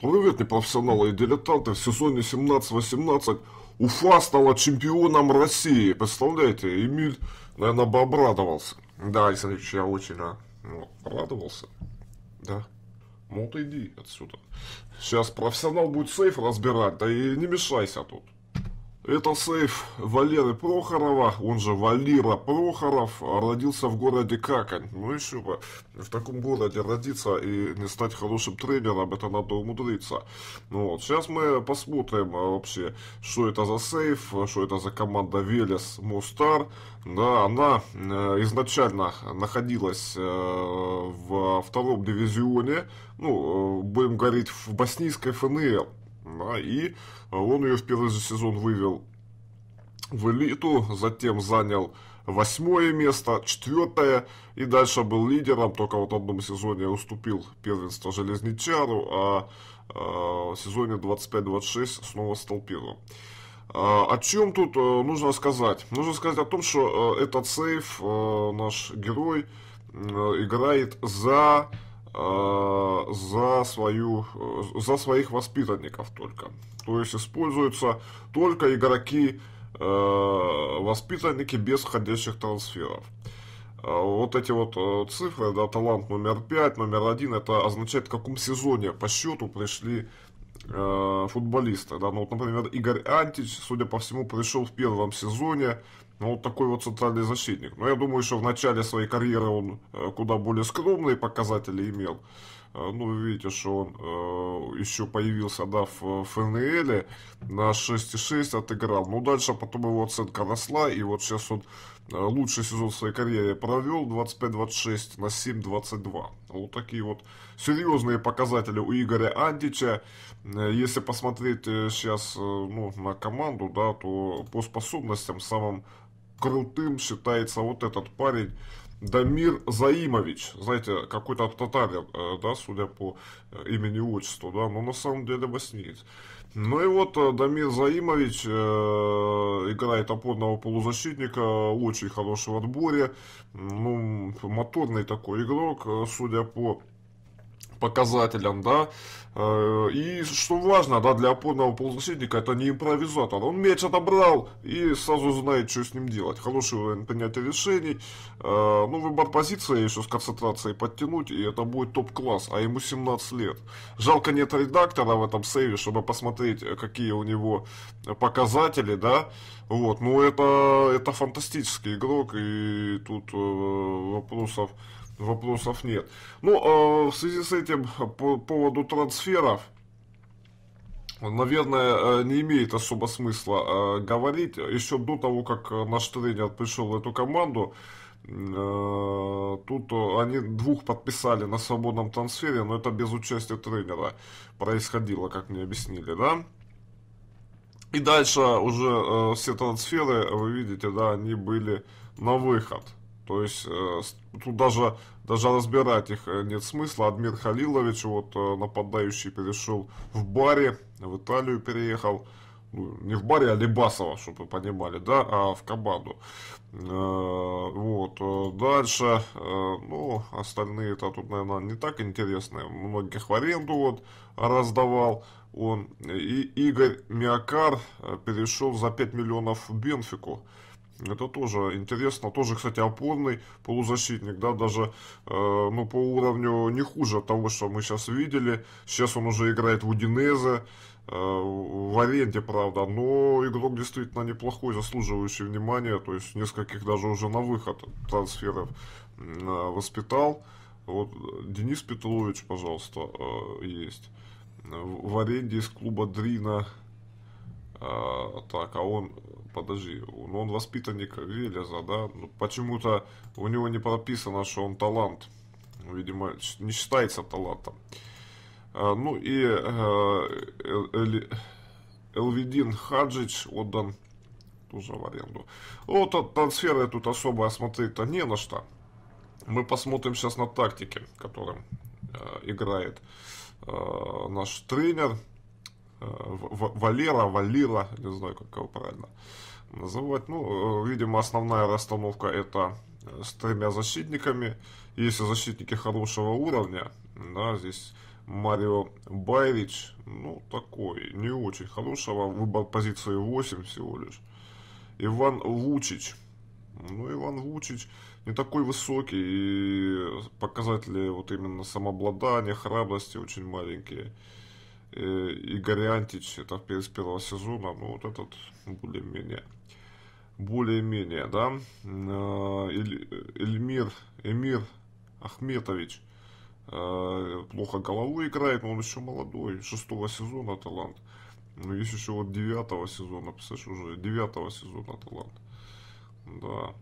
Привет, профессионалы и дилетанты. В сезоне 17-18 Уфа стала чемпионом России. Представляете, Эмиль, наверное, бы обрадовался. Да, Александрович, я очень рад. Ну, радовался. Да. Ну, вот иди отсюда. Сейчас профессионал будет сейф разбирать, да и не мешайся тут. Это сейф Валеры Прохорова, он же Валера Прохоров, родился в городе Какань. Ну еще бы, в таком городе родиться и не стать хорошим тренером, это надо умудриться. Ну вот, сейчас мы посмотрим а, вообще, что это за сейф, что это за команда Велес Мустар. Да, она э, изначально находилась э, во втором дивизионе, ну, э, будем говорить, в боснийской ФНЛ. Да, и он ее в первый же сезон вывел в элиту, затем занял восьмое место, четвертое, и дальше был лидером, только вот в одном сезоне уступил первенство Железничару, а, а в сезоне 25-26 снова стал первым. А, о чем тут э, нужно сказать? Нужно сказать о том, что э, этот сейф э, наш герой играет за Э, за, свою, э, за своих воспитанников только. То есть используются только игроки, э, воспитанники без входящих трансферов. Вот эти вот цифры, да, талант номер 5, номер 1, это означает, в каком сезоне по счету пришли футболисты. Да? Ну, вот, например, Игорь Антич, судя по всему, пришел в первом сезоне, ну, вот такой вот центральный защитник. Но я думаю, что в начале своей карьеры он э, куда более скромные показатели имел. Э, ну, вы видите, что он э, еще появился, да, в ФНЛ, на 6,6 отыграл. Но ну, дальше потом его оценка росла, и вот сейчас он лучший сезон своей карьеры провел, 25-26 на 7-22. Вот такие вот серьезные показатели у Игоря Андича. Если посмотреть сейчас ну, на команду, да, то по способностям самым крутым считается вот этот парень Дамир Заимович, знаете, какой-то татарин, э, да, судя по э, имени и отчеству, да, но на самом деле боснеец. Ну и вот э, Дамир Заимович э, играет опорного полузащитника, очень хороший в отборе, ну, моторный такой игрок, судя по показателям, да. Э, и что важно, да, для опорного полузащитника это не импровизатор. Он мяч отобрал и сразу знает, что с ним делать. Хороший уровень принятия решений. Э, ну, выбор позиции еще с концентрацией подтянуть, и это будет топ-класс. А ему 17 лет. Жалко нет редактора в этом сейве, чтобы посмотреть, э, какие у него показатели, да. Вот, ну это, это фантастический игрок, и тут вопросов вопросов нет. Ну, а в связи с этим, по поводу трансферов, наверное, э, не имеет особо смысла э, говорить. Еще до того, как наш тренер пришел в эту команду, э, Тут они двух подписали на свободном трансфере, но это без участия тренера происходило, как мне объяснили, да? И дальше уже все трансферы, вы видите, да, они были на выход – то есть э, тут даже, даже разбирать их э, нет смысла. Адмир Халилович, вот э, нападающий, перешел в баре, в Италию переехал. Ну, не в баре, а Лебасова, чтобы вы понимали, да, а в команду. Вот, дальше, ну, остальные это тут, наверное, не так интересные. Многих в аренду вот раздавал он. И Игорь Миакар перешел за 5 миллионов в Бенфику. Это тоже интересно. Тоже, кстати, опорный полузащитник, да, даже, э, ну, по уровню не хуже того, что мы сейчас видели. Сейчас он уже играет в Удинезе, э, в аренде, правда, но игрок действительно неплохой, заслуживающий внимания, то есть нескольких даже уже на выход трансферов э, воспитал. Вот Денис Петрович, пожалуйста, э, есть. В, аренде из клуба Дрина. так, а он подожди, он, он воспитанник Велеза, да? Ну, почему-то у него не прописано, что он талант. Видимо, не считается талантом. А, ну и э, э Элвидин Хаджич отдан тоже в аренду. Вот от трансферы тут особо смотреть-то не на что. Мы посмотрим сейчас на тактики, которым э, играет э, наш тренер. Э, Валера, Валила, не знаю, как его правильно называть. Ну, э, видимо, основная расстановка это э, с тремя защитниками. Если защитники хорошего уровня, да, здесь Марио Байрич, ну, такой, не очень хорошего, выбор позиции 8 всего лишь. Иван Лучич, ну, Иван Лучич не такой высокий, и показатели вот именно самообладания, храбрости очень маленькие. Э, Игорь Антич, это с первого сезона, ну, вот этот более-менее более-менее, да, э, Эль, Эльмир, Эмир Ахметович э, плохо головой играет, но он еще молодой, шестого сезона талант. Но ну, есть еще вот девятого сезона, представляешь, уже девятого сезона талант. Да.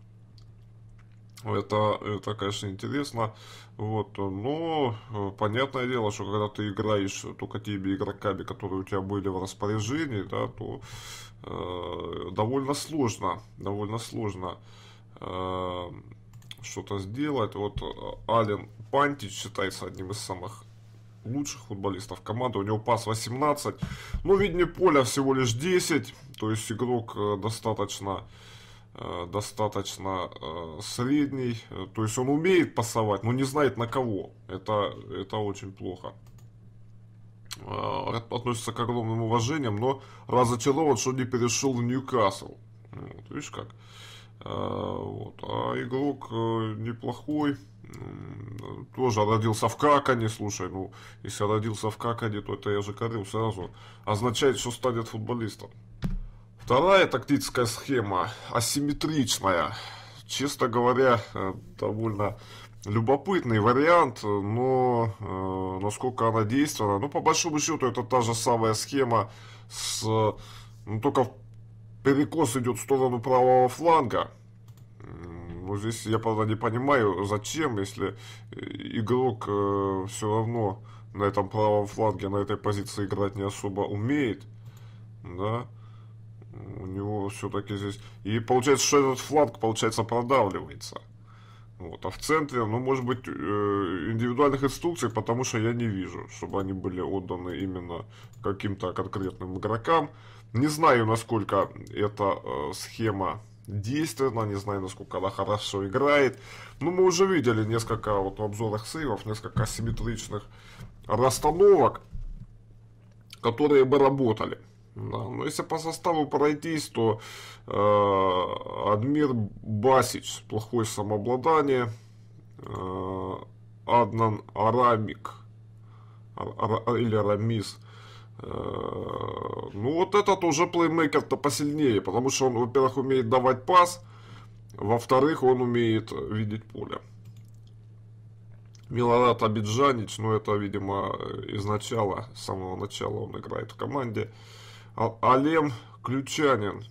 Это, это, конечно, интересно. Вот, но э, понятное дело, что когда ты играешь только теми игроками, которые у тебя были в распоряжении, да, то э, довольно сложно, довольно сложно э, что-то сделать. Вот э, Ален Пантич считается одним из самых лучших футболистов команды. У него пас 18, но виднее поля а всего лишь 10, то есть игрок э, достаточно э, Э, достаточно э, средний, то есть он умеет пасовать, но не знает на кого. Это, это очень плохо. Э, относится к огромным уважениям, но разочарован, что не перешел в Ньюкасл. Вот, видишь как? Вот. А игрок неплохой, тоже родился в Какане, слушай, ну, если родился в Какане, то это я же говорил сразу, означает, что станет футболистом. Вторая тактическая схема асимметричная. Честно говоря, э, довольно любопытный вариант, но э, насколько она действенна. Ну, по большому счету, это та же самая схема, с, ну, только перекос идет в сторону правого фланга. Ну, здесь я, правда, не понимаю, зачем, если игрок э, все равно на этом правом фланге, на этой позиции играть не особо умеет. Да него все-таки здесь... И получается, что этот фланг, получается, продавливается. Вот. А в центре, ну, может быть, э, индивидуальных инструкций, потому что я не вижу, чтобы они были отданы именно каким-то конкретным игрокам. Не знаю, насколько эта э, схема действенна, не знаю, насколько она хорошо играет. Но ну, мы уже видели несколько вот в обзорах сейвов, несколько симметричных расстановок, которые бы работали. Да. Но если по составу пройтись, то э, Адмир Басич, плохое самообладание, э, Аднан Арамик, ар, ар, или Рамис, э, ну вот этот уже плеймейкер-то посильнее, потому что он, во-первых, умеет давать пас, во-вторых, он умеет видеть поле. Милорад Абиджанич, ну это, видимо, из начала, с самого начала он играет в команде. Э, а, Алем Ключанин.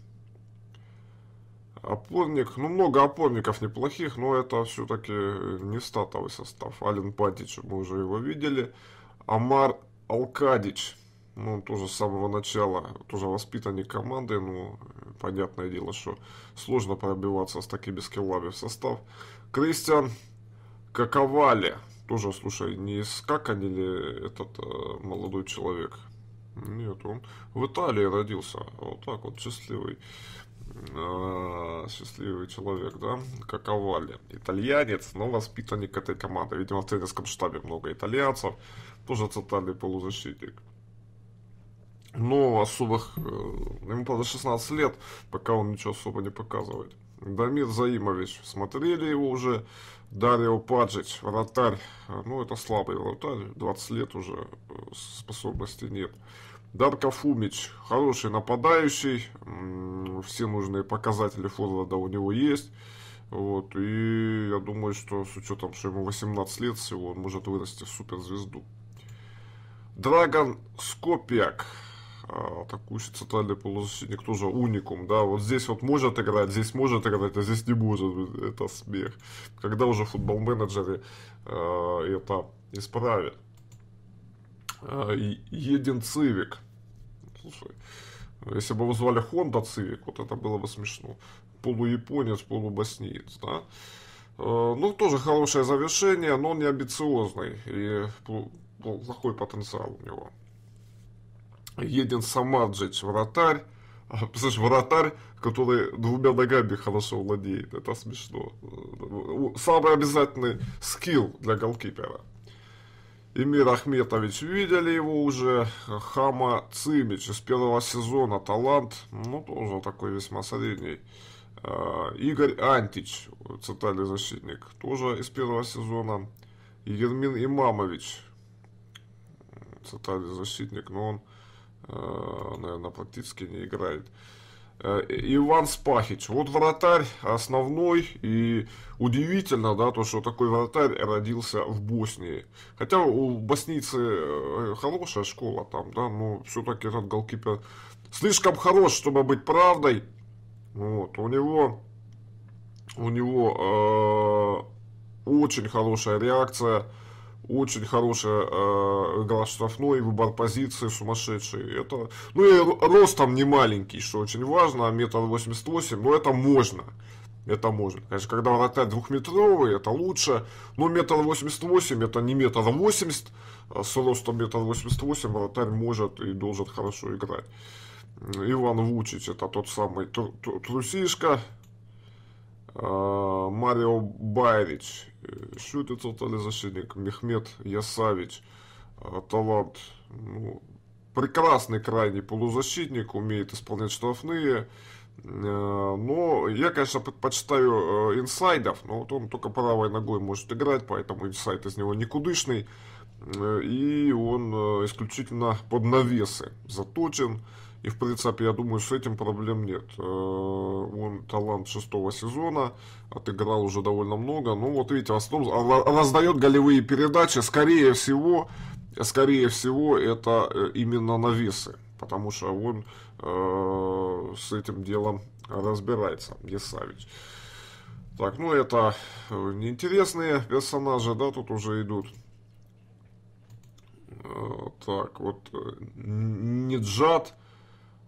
Опорник, ну много опорников неплохих, но это все-таки не статовый состав. Ален Патич, мы уже его видели. Амар Алкадич, ну тоже с самого начала, тоже воспитанник команды, ну понятное дело, что сложно пробиваться с такими скиллами в состав. Кристиан Каковали, тоже, слушай, не из Каканили этот э, молодой человек, нет, он в Италии родился. Вот так вот, счастливый. А, счастливый человек, да, как Авали. Итальянец, но воспитанник этой команды. Видимо, в тренерском штабе много итальянцев. Тоже центральный полузащитник. Но особых... Э, ему, правда, 16 лет, пока он ничего особо не показывает. Дамир Заимович, смотрели его уже. Дарио Паджич, вратарь, ну это слабый вратарь, 20 лет уже, э, способностей нет. Дарко Фумич, хороший нападающий, все нужные показатели форварда у него есть. Вот, и я думаю, что с учетом, что ему 18 лет всего, он может вырасти в суперзвезду. Драгон Скопиак, а, такую центральный полузащитник тоже уникум, да, вот здесь вот может играть, здесь может играть, а здесь не может, это смех. Когда уже футбол-менеджеры а, это исправят? А, Един Цивик, слушай, ну, если бы его звали Honda Civic, вот это было бы смешно. Полуяпонец, полубоснеец, да. Ну, тоже хорошее завершение, но он не амбициозный и ну, плохой потенциал у него. Един Самаджич вратарь. А, Слышь, вратарь, который двумя ногами хорошо владеет, это смешно. Самый обязательный скилл для голкипера. Эмир Ахметович, видели его уже. Хама Цимич из первого сезона, талант, ну, тоже такой весьма средний. А, Игорь Антич, центральный защитник, тоже из первого сезона. Ермин Имамович, центральный защитник, но он Э, наверное, практически не играет. Э, Иван Спахич. Вот вратарь основной, и удивительно, да, то, что такой вратарь родился в Боснии. Хотя у боснийцы э, хорошая школа там, да, но все-таки этот голкипер слишком хорош, чтобы быть правдой. Вот, у него, у него э, очень хорошая реакция очень хорошая э, игра штрафной, выбор позиции сумасшедший. Это, ну и рост там не маленький, что очень важно, а метр 88 восемь, но ну это можно. Это можно. Конечно, когда вратарь двухметровый, это лучше. Но метр 88 это не метр восемьдесят. А с ростом метр 88 вратарь может и должен хорошо играть. Иван Вучич, это тот самый тру тру трусишка. Э, Марио Байрич, Şu Тотали защитник Мехмед Ясавич, э, талант, ну, прекрасный крайний полузащитник, умеет исполнять штрафные. Э, но я, конечно, предпочитаю э, инсайдов, но вот он только правой ногой может играть, поэтому инсайд из него никудышный. И он исключительно под навесы заточен. И, в принципе, я думаю, с этим проблем нет. Э, он талант шестого сезона, отыграл уже довольно много. Ну, вот видите, в основном раздает голевые передачи. Скорее всего, скорее всего, это э, именно навесы. Потому что он э, с этим делом разбирается, Есавич. Так, ну это неинтересные персонажи, да, тут уже идут. Так, вот Ниджат.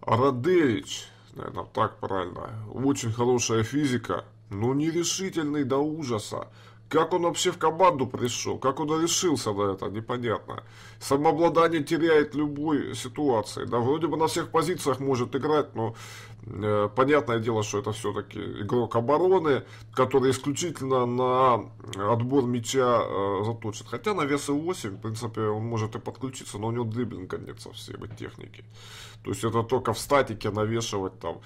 Радевич, наверное, так правильно, очень хорошая физика, но нерешительный до ужаса. Как он вообще в команду пришел? Как он решился на это? Непонятно. Самообладание теряет любой ситуации. Да, вроде бы на всех позициях может играть, но э, понятное дело, что это все-таки игрок обороны, который исключительно на э, отбор мяча э, заточен. Хотя на вес 8, в принципе, он может и подключиться, но у него дриблинга нет совсем и техники. То есть это только в статике навешивать там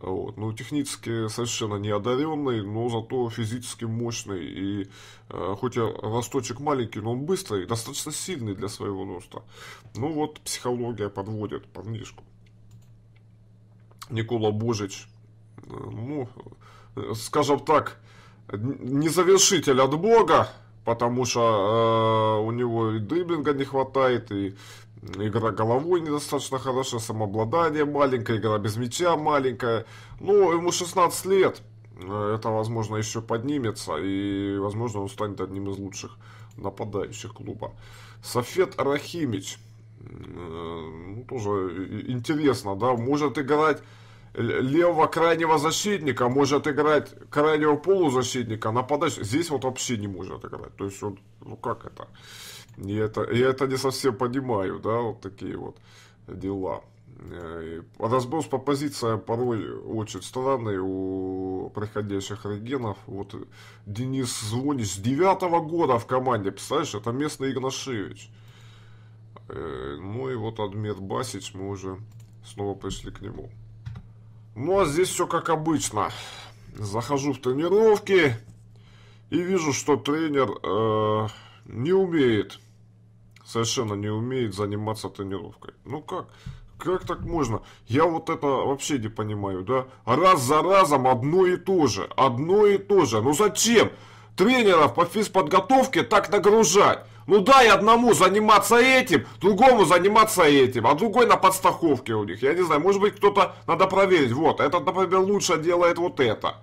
вот. Ну, технически совершенно неодаренный, но зато физически мощный. И э, хоть и росточек маленький, но он быстрый, достаточно сильный для своего роста. Ну вот, психология подводит парнишку. Никола Божич, э, ну, э, скажем так, незавершитель от Бога, потому что э, у него и дыбинга не хватает, и игра головой недостаточно хорошая, самообладание маленькое, игра без мяча маленькая. Ну, ему 16 лет, это, возможно, еще поднимется, и, возможно, он станет одним из лучших нападающих клуба. Софет Рахимич, ну, тоже интересно, да, может играть левого крайнего защитника, может играть крайнего полузащитника, нападающего. Здесь вот вообще не может играть. То есть, вот ну как это? И это, я это не совсем понимаю, да, вот такие вот дела. Разброс э, по позициям порой очень странный у приходящих регенов. Вот Денис Звонич с девятого года в команде, представляешь, это местный Игнашевич. Э, ну и вот Адмир Басич, мы уже снова пришли к нему. Ну а здесь все как обычно. Захожу в тренировки и вижу, что тренер... Э не умеет, совершенно не умеет заниматься тренировкой. Ну как? Как так можно? Я вот это вообще не понимаю, да? Раз за разом одно и то же, одно и то же. Ну зачем тренеров по физподготовке так нагружать? Ну дай одному заниматься этим, другому заниматься этим, а другой на подстаховке у них. Я не знаю, может быть кто-то надо проверить. Вот, этот, например, лучше делает вот это.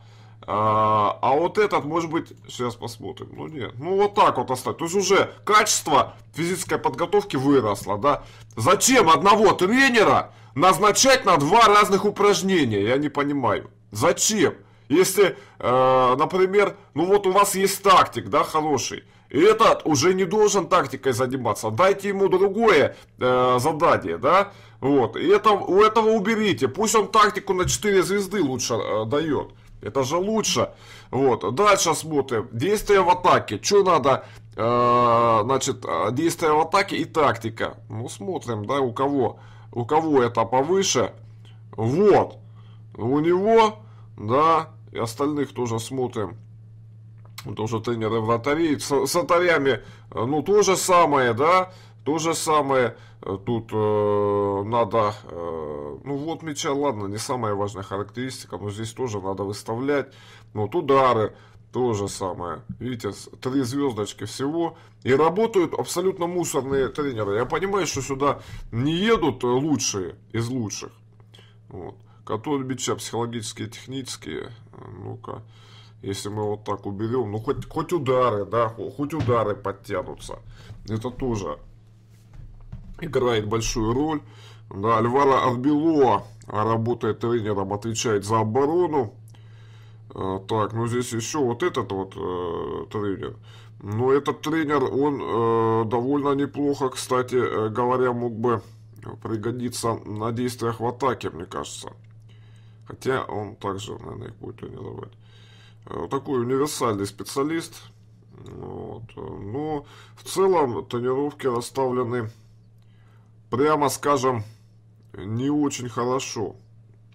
А, а вот этот, может быть, сейчас посмотрим. Ну нет, ну вот так вот оставить. То есть уже качество физической подготовки выросло, да. Зачем одного тренера назначать на два разных упражнения? Я не понимаю. Зачем? Если, э, например, ну вот у вас есть тактик, да, хороший. И этот уже не должен тактикой заниматься. Дайте ему другое э, задание, да. Вот. И это, у этого уберите. Пусть он тактику на 4 звезды лучше э, дает. Это же лучше. Вот. Дальше смотрим. Действия в атаке. Что надо? Э, значит, э, действия в атаке и тактика. Ну, смотрим, да, у кого, у кого это повыше. Вот. У него, да, и остальных тоже смотрим. Тоже тренеры вратарей. С, с вратарями, э, ну, то же самое, да. То же самое. Тут э, надо, э, ну вот мяча, ладно, не самая важная характеристика, но здесь тоже надо выставлять. Но вот удары, тоже самое. Видите, три звездочки всего. И работают абсолютно мусорные тренеры. Я понимаю, что сюда не едут э, лучшие из лучших. Вот. Которые мяча психологические, технические. Э, ну-ка, если мы вот так уберем, ну хоть, хоть удары, да, хоть удары подтянутся. Это тоже играет большую роль. Да, Альвара Арбелоа работает тренером, э, отвечает за оборону. Э, так, ну здесь еще вот этот вот э, тренер. Но этот тренер, он э, довольно неплохо, кстати э, говоря, мог бы пригодиться на действиях в атаке, мне кажется. Хотя он также, наверное, их будет тренировать. такой универсальный специалист. Вот. Но в целом тренировки расставлены прямо скажем, не очень хорошо.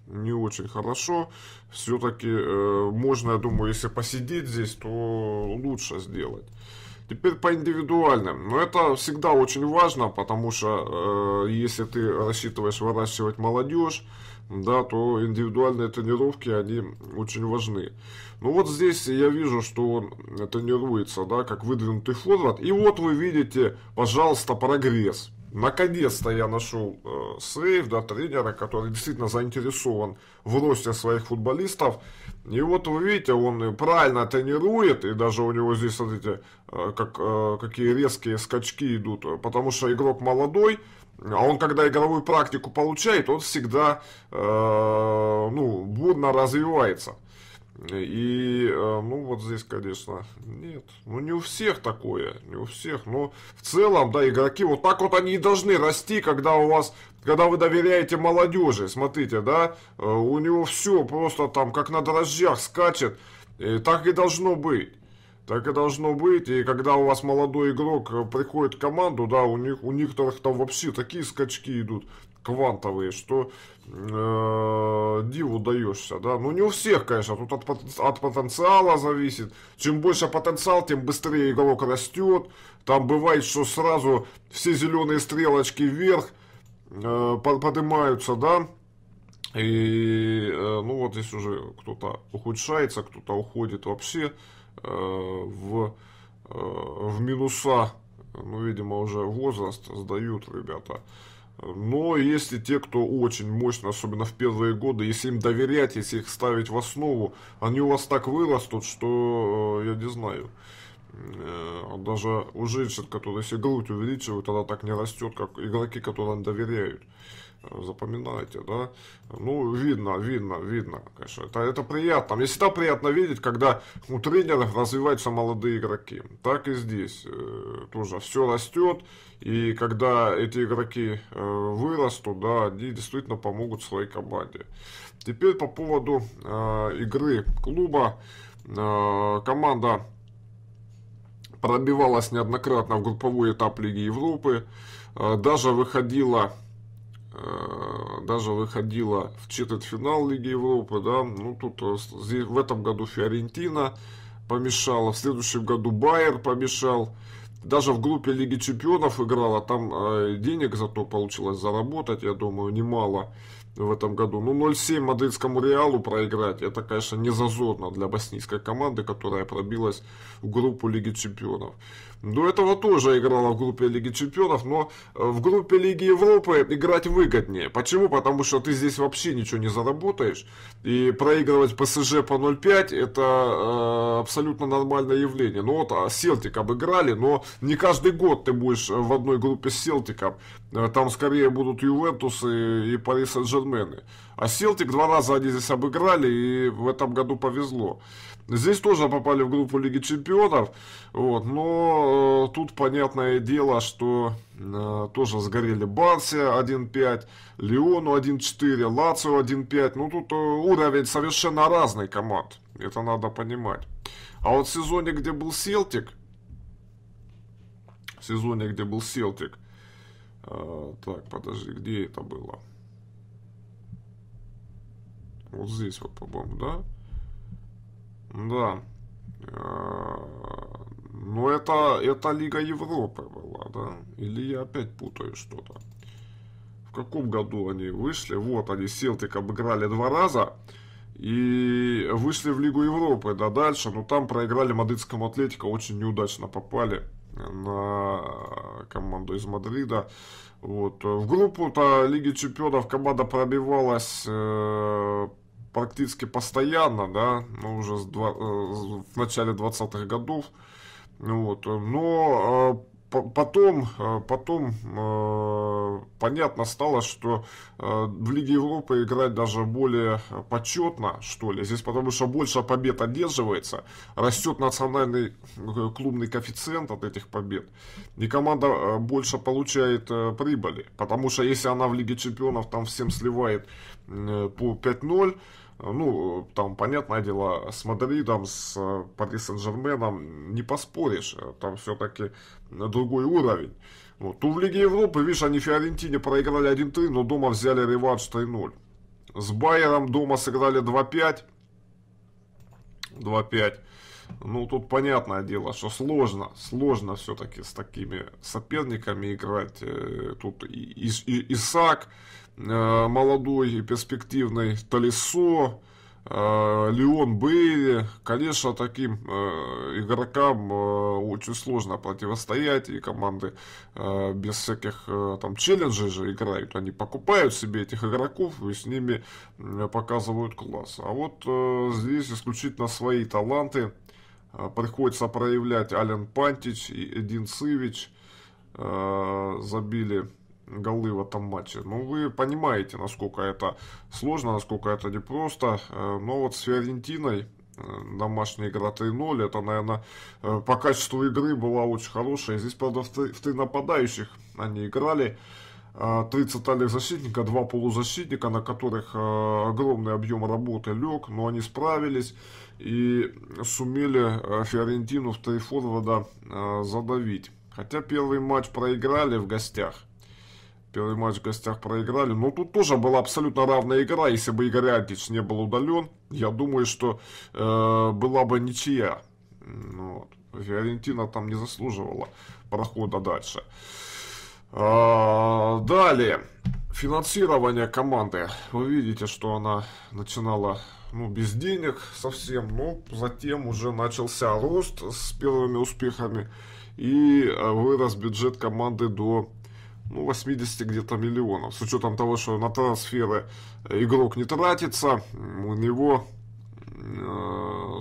Не очень хорошо. Все-таки э, можно, я думаю, если посидеть здесь, то лучше сделать. Теперь по индивидуальным. Но это всегда очень важно, потому что э, если ты рассчитываешь выращивать молодежь, да, то индивидуальные тренировки, они очень важны. Ну вот здесь я вижу, что он тренируется, да, как выдвинутый форвард. И вот вы видите, пожалуйста, прогресс. Наконец-то я нашел э, сейф, да, тренера, который действительно заинтересован в росте своих футболистов. И вот вы видите, он правильно тренирует, и даже у него здесь, смотрите, э, как, э, какие резкие скачки идут, потому что игрок молодой, а он, когда игровую практику получает, он всегда э, ну, бурно развивается. И, э, ну, вот здесь, конечно, нет. Ну, не у всех такое, не у всех. Но в целом, да, игроки, вот так вот они и должны расти, когда у вас, когда вы доверяете молодежи. Смотрите, да, э, у него все просто там, как на дрожжах скачет. И э, так и должно быть. Так и должно быть. И когда у вас молодой игрок приходит в команду, да, у них у некоторых там вообще такие скачки идут квантовые, что э, диву даешься, да. Ну, не у всех, конечно, тут от, от потенциала зависит. Чем больше потенциал, тем быстрее игрок растет. Там бывает, что сразу все зеленые стрелочки вверх э, поднимаются, да. И, э, ну, вот здесь уже кто-то ухудшается, кто-то уходит вообще э, в, э, в минуса. Ну, видимо, уже возраст сдают ребята. Но если те, кто очень мощно, особенно в первые годы, если им доверять, если их ставить в основу, они у вас так вырастут, что э, я не знаю. Э, даже у женщин, которые себе грудь увеличивают, она так не растет, как игроки, которым доверяют. Э, запоминайте, да? Ну, видно, видно, видно, конечно. Это, это приятно. Мне всегда приятно видеть, когда у тренеров развиваются молодые игроки. Так и здесь тоже все растет, и когда эти игроки э, вырастут, да, они действительно помогут своей команде. Теперь по поводу э, игры клуба. Э, команда пробивалась неоднократно в групповой этап Лиги Европы. Даже выходила даже выходила в четвертьфинал Лиги Европы, да, ну тут в этом году Фиорентина помешала, в следующем году Байер помешал, даже в группе Лиги Чемпионов играла, там э, денег зато получилось заработать, я думаю, немало в этом году. Ну, 0-7 мадридскому Реалу проиграть, это, конечно, не зазорно для боснийской команды, которая пробилась в группу Лиги Чемпионов. До этого тоже играла в группе Лиги Чемпионов, но э, в группе Лиги Европы играть выгоднее. Почему? Потому что ты здесь вообще ничего не заработаешь. И проигрывать ПСЖ по 0,5 это э, абсолютно нормальное явление. Ну вот, а Селтик обыграли, но не каждый год ты будешь э, в одной группе с Селтиком. Э, там скорее будут Ювентусы и Пари Сен-Жермены. А Селтик два раза они здесь обыграли, и в этом году повезло. Здесь тоже попали в группу Лиги Чемпионов, вот, но э, тут понятное дело, что э, тоже сгорели Барси 1-5, Леону 1-4, Лацио 1-5. Ну, тут э, уровень совершенно разный команд, это надо понимать. А вот в сезоне, где был Селтик, в сезоне, где был Селтик, э, так, подожди, где это было? Вот здесь вот, по-моему, да? Да. Э, Но ну, это, это Лига Европы была, да? Или я опять путаю что-то? В каком году они вышли? Вот они, Селтик обыграли два раза. И вышли в Лигу Европы, да, дальше. Но там проиграли мадридскому Атлетико, очень неудачно попали на команду из Мадрида. Вот. В группу-то Лиги Чемпионов команда пробивалась э, практически постоянно, да, ну, уже с два, э, в начале 20-х годов. Вот, но э, потом, э, потом э, понятно стало, что э, в Лиге Европы играть даже более почетно, что ли. Здесь потому что больше побед одерживается, растет национальный клубный коэффициент от этих побед, и команда больше получает э, прибыли. Потому что если она в Лиге Чемпионов там всем сливает по 5-0, Э, ну, э, там, понятное дело, с Мадридом, с э, Пари Сен-Жерменом не поспоришь. Там все-таки другой уровень. Вот. Тут в Лиге Европы, видишь, они Фиорентине проиграли 1-3, но дома взяли реванш 3-0. С Байером дома сыграли 2-5. 2-5. Ну, тут понятное дело, что сложно, сложно все-таки с такими соперниками играть. Тут и, и, и Исаак, Э, молодой и перспективный Талисо, э, Леон Бейли, конечно, таким э, игрокам очень сложно противостоять, и команды без всяких там челленджей же играют, они покупают себе этих игроков и с ними показывают класс. А вот здесь исключительно свои таланты приходится проявлять Ален Пантич и Эдин Сивич, забили голы в этом матче. Ну, вы понимаете, насколько это сложно, насколько это непросто. Э, но вот с Фиорентиной э, домашняя игра 3-0, это, наверное, э, по качеству игры была очень хорошая. Здесь, правда, в три, в три нападающих они играли. Три центральных защитника, два полузащитника, на которых огромный объем работы лег, но они справились и сумели Фиорентину в три форварда задавить. Хотя первый матч проиграли в гостях – Первый матч в гостях проиграли. Но тут тоже была абсолютно равная игра. Если бы Игорь Антич не был удален, я думаю, что э, была бы ничья. Вот. Фиорентина там не заслуживала прохода дальше. А, далее. Финансирование команды. Вы видите, что она начинала ну, без денег совсем, но затем уже начался рост с первыми успехами и э, вырос бюджет команды до ну, 80 где-то миллионов. С учетом того, что на трансферы игрок не тратится, у него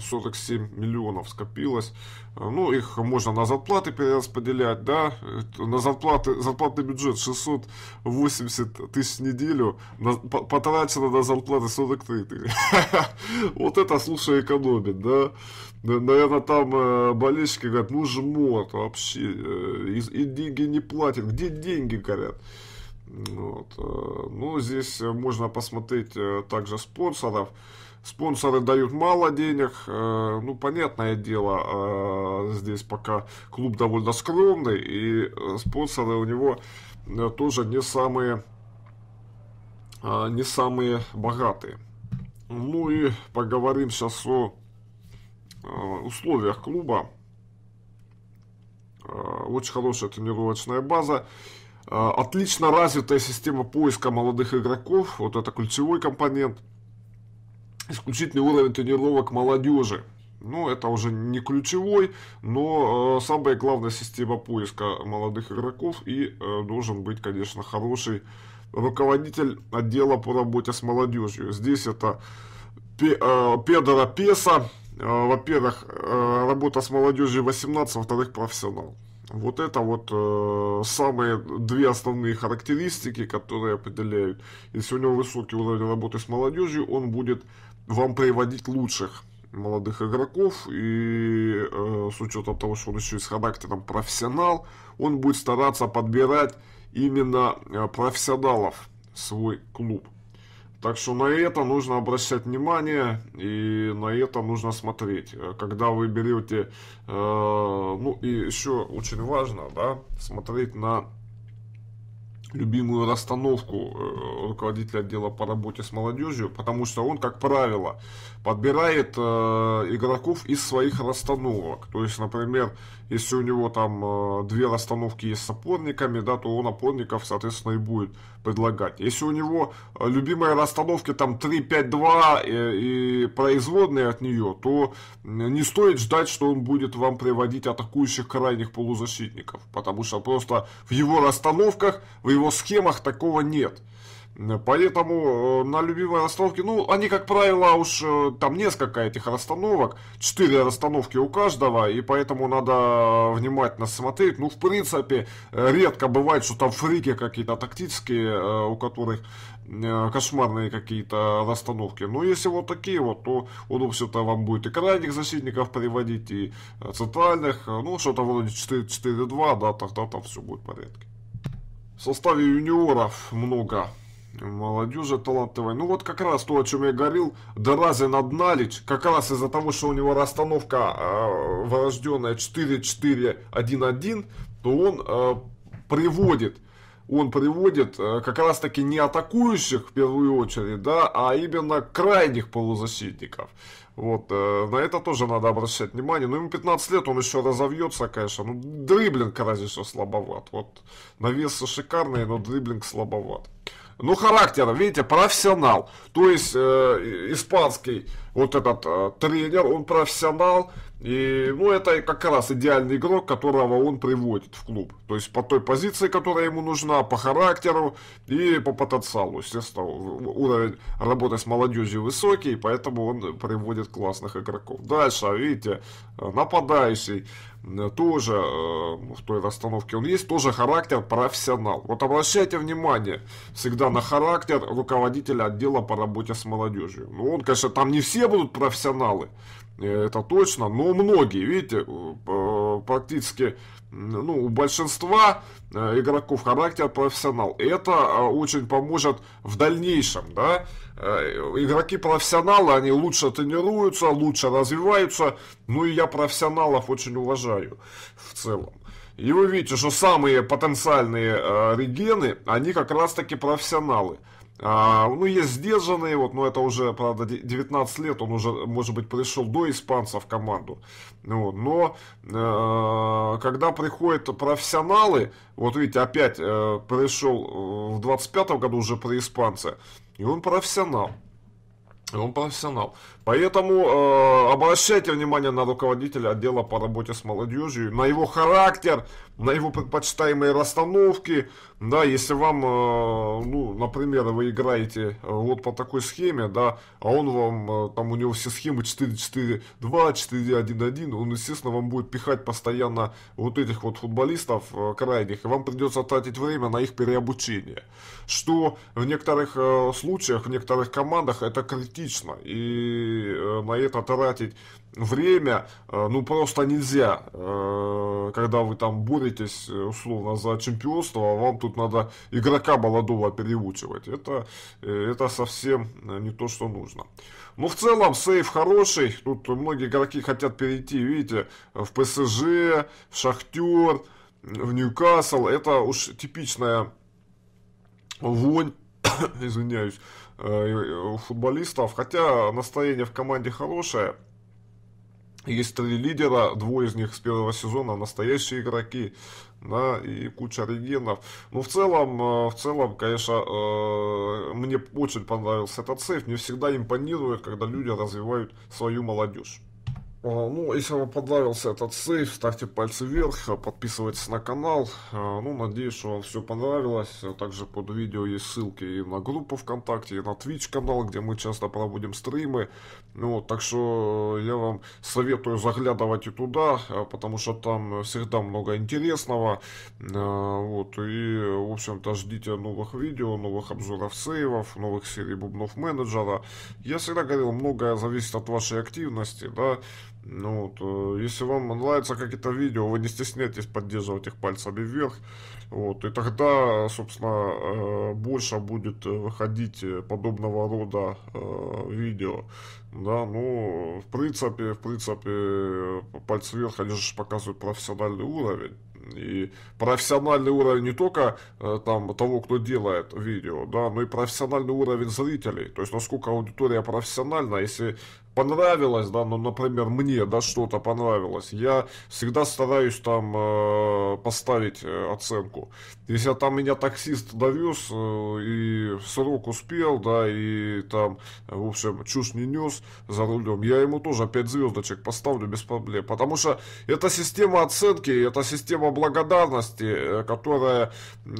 47 э, миллионов скопилось. Э, ну, их можно на зарплаты перераспределять, да, на зарплаты, зарплатный бюджет 680 тысяч в неделю, на, потрачено на зарплаты 43 тысячи. Вот это, слушай, экономит, да. Наверное, там э, болельщики говорят, ну жмот вообще, и деньги не платят, где деньги говорят? Вот. Ну, здесь можно посмотреть также спонсоров. Спонсоры дают мало денег, э, ну, понятное дело, э, здесь пока клуб довольно скромный, и э, спонсоры у него тоже не самые, не самые богатые. Ну и поговорим сейчас о условиях клуба. Очень хорошая тренировочная база. Отлично развитая система поиска молодых игроков. Вот это ключевой компонент – исключительный уровень тренировок молодежи. Ну, это уже не ключевой, но э, самая главная система поиска молодых игроков и э, должен быть, конечно, хороший руководитель отдела по работе с молодежью. Здесь это Пе, э, Педро Песа, э, во-первых, э, работа с молодежью 18, во-вторых, профессионал. Вот это вот э, самые две основные характеристики, которые определяют. Если у него высокий уровень работы с молодежью, он будет вам приводить лучших молодых игроков, и э, с учетом того, что он еще и с характером профессионал, он будет стараться подбирать именно э, профессионалов в свой клуб. Так что на это нужно обращать внимание и на это нужно смотреть. Э, когда вы берете, э, ну и еще очень важно, да, смотреть на любимую расстановку э, руководителя отдела по работе с молодежью, потому что он, как правило, подбирает э, игроков из своих расстановок. То есть, например, если у него там э, две расстановки есть с опорниками, да, то он опорников, соответственно, и будет предлагать. Если у него э, любимые расстановки там 3-5-2 э, и производные от нее, то не стоит ждать, что он будет вам приводить атакующих крайних полузащитников, потому что просто в его расстановках, в его схемах такого нет. Поэтому э, на любимой расстановке, ну, они, как правило, уж э, там несколько этих расстановок, четыре расстановки у каждого, и поэтому надо э, внимательно смотреть. Ну, в принципе, редко бывает, что там фрики какие-то тактические, у которых кошмарные какие-то расстановки. Но если вот такие вот, то он все-то вам будет и крайних защитников приводить, и центральных, ну, что-то вроде 4-4-2, да, тогда там все будет в порядке. В составе юниоров много Молодежи талантливая. Ну вот как раз то, о чем я говорил, Даразин Адналич, как раз из-за того, что у него расстановка э, врожденная 4-4-1-1, то он э, приводит, он приводит э, как раз таки не атакующих в первую очередь, да, а именно крайних полузащитников. Вот, э, на это тоже надо обращать внимание. Ну, ему 15 лет, он еще разовьется, конечно. Ну, дриблинг, разве что слабоват. Вот, навесы шикарные, но дриблинг слабоват. Ну, характер, видите, профессионал. То есть э, испанский вот этот э, тренер, он профессионал, и, ну, это как раз идеальный игрок, которого он приводит в клуб. То есть по той позиции, которая ему нужна, по характеру и по потенциалу. Естественно, уровень работы с молодежью высокий, поэтому он приводит классных игроков. Дальше, видите, нападающий э, тоже э, в той расстановке он есть, тоже характер профессионал. Вот обращайте внимание всегда на характер руководителя отдела по работе с молодежью. Ну, он, конечно, там не все будут профессионалы, это точно, но многие, видите, э, практически ну, у большинства э, игроков характер профессионал. Это а, очень поможет в дальнейшем, да. Э, Игроки-профессионалы, они лучше тренируются, лучше развиваются, ну и я профессионалов очень уважаю в целом. И вы видите, что самые потенциальные регены, они как раз таки профессионалы. А, ну, есть сдержанные, вот, но это уже, правда, 19 лет, он уже, может быть, пришел до испанца в команду. Ну вот, но э, когда приходят профессионалы, вот видите, опять э, пришел э, в 25 году уже при испанце, и он профессионал. Он профессионал. Поэтому э, обращайте внимание на руководителя отдела по работе с молодежью, на его характер, на его предпочитаемые расстановки. Да, если вам, э, ну, например, вы играете э, вот по такой схеме, да, а он вам, э, там у него все схемы 4-4-2, 4-1-1, он, естественно, вам будет пихать постоянно вот этих вот футболистов э, крайних, и вам придется тратить время на их переобучение что в некоторых э, случаях, в некоторых командах это критично. И э, на это тратить время, э, ну, просто нельзя. Когда вы там боретесь, условно, за чемпионство, а вам тут надо игрока молодого переучивать. Это, это совсем не то, что нужно. ну в целом сейф хороший. Тут многие игроки хотят перейти, видите, в ПСЖ, в Шахтер, в Ньюкасл. Это уж типичная вонь, извиняюсь, э, э, у футболистов. Хотя настроение в команде хорошее. Есть три лидера, двое из них с первого сезона настоящие игроки, да, и куча регенов. Но ну, в целом, э, в целом, конечно, мне очень понравился этот сейф. Мне всегда импонирует, когда люди развивают свою молодежь. А, ну, если вам понравился этот сейф, ставьте пальцы вверх, э, подписывайтесь на канал. А, ну, надеюсь, что вам все понравилось. Также под видео есть ссылки и на группу ВКонтакте, и на Twitch канал, где мы часто проводим стримы. Ну, так что э, я вам советую заглядывать и туда, э, потому что там всегда много интересного. Вот, и, в общем-то, ждите новых видео, новых обзоров сейвов, новых серий бубнов менеджера. Я всегда говорил, многое зависит от вашей активности, да, ну, вот, э, если вам нравятся какие-то видео, вы не стесняйтесь поддерживать их пальцами вверх. Вот, и тогда, собственно, э, больше будет э, выходить подобного рода видео. Да, ну, в принципе, в принципе, пальцы вверх, они же показывают профессиональный уровень. И профессиональный уровень не только там того, кто делает видео, да, но и профессиональный уровень зрителей. То есть, насколько аудитория профессиональна, если понравилось, да, ну, например, мне, да, что-то понравилось, я всегда стараюсь там э, поставить э, оценку. Если там меня таксист довез э, и срок успел, да, и там, в общем, чушь не нес за рулем, я ему тоже 5 звездочек поставлю без проблем, потому что это система оценки, это система благодарности, э, которая, э,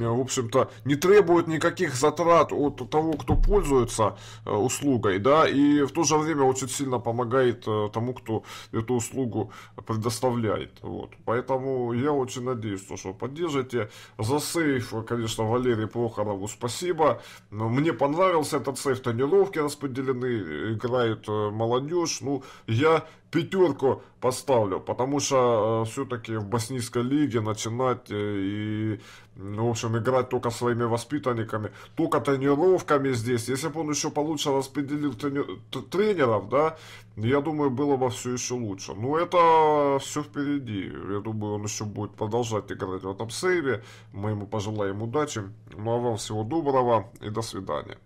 в общем-то, не требует никаких затрат от того, кто пользуется услугой, да, и в то же время очень сильно помогает э, тому, кто эту услугу предоставляет. Вот. Поэтому я очень надеюсь, что поддержите. За сейф, конечно, Валерий Прохорову спасибо. Мне понравился этот сейф, тренировки распределены, играет э, молодежь. Ну, я пятерку поставлю, потому что э, все-таки в боснийской лиге начинать э, и, ну, в общем, играть только своими воспитанниками, только тренировками здесь. Если бы он еще получше распределил трени- тренеров, да, я думаю, было бы все еще лучше. Но это все впереди. Я думаю, он еще будет продолжать играть в этом сейве. Мы ему пожелаем удачи. Ну а вам всего доброго и до свидания.